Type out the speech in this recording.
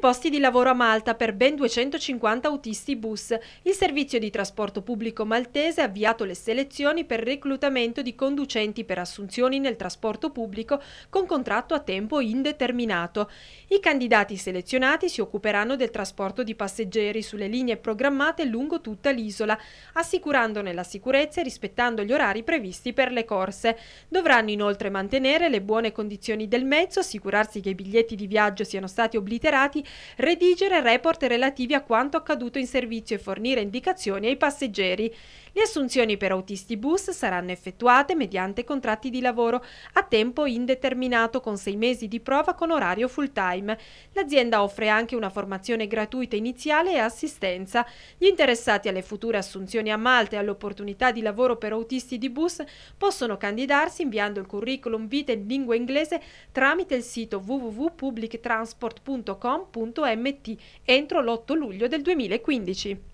posti di lavoro a Malta per ben 250 autisti bus. Il servizio di trasporto pubblico maltese ha avviato le selezioni per reclutamento di conducenti per assunzioni nel trasporto pubblico con contratto a tempo indeterminato. I candidati selezionati si occuperanno del trasporto di passeggeri sulle linee programmate lungo tutta l'isola, assicurandone la sicurezza e rispettando gli orari previsti per le corse. Dovranno inoltre mantenere le buone condizioni del mezzo, assicurarsi che i biglietti di viaggio siano stati obliterati redigere report relativi a quanto accaduto in servizio e fornire indicazioni ai passeggeri. Le assunzioni per autisti bus saranno effettuate mediante contratti di lavoro a tempo indeterminato con sei mesi di prova con orario full time. L'azienda offre anche una formazione gratuita iniziale e assistenza. Gli interessati alle future assunzioni a Malta e all'opportunità di lavoro per autisti di bus possono candidarsi inviando il curriculum vitae in lingua inglese tramite il sito www.publictransport.com.it Italia.mt entro l'8 luglio del 2015.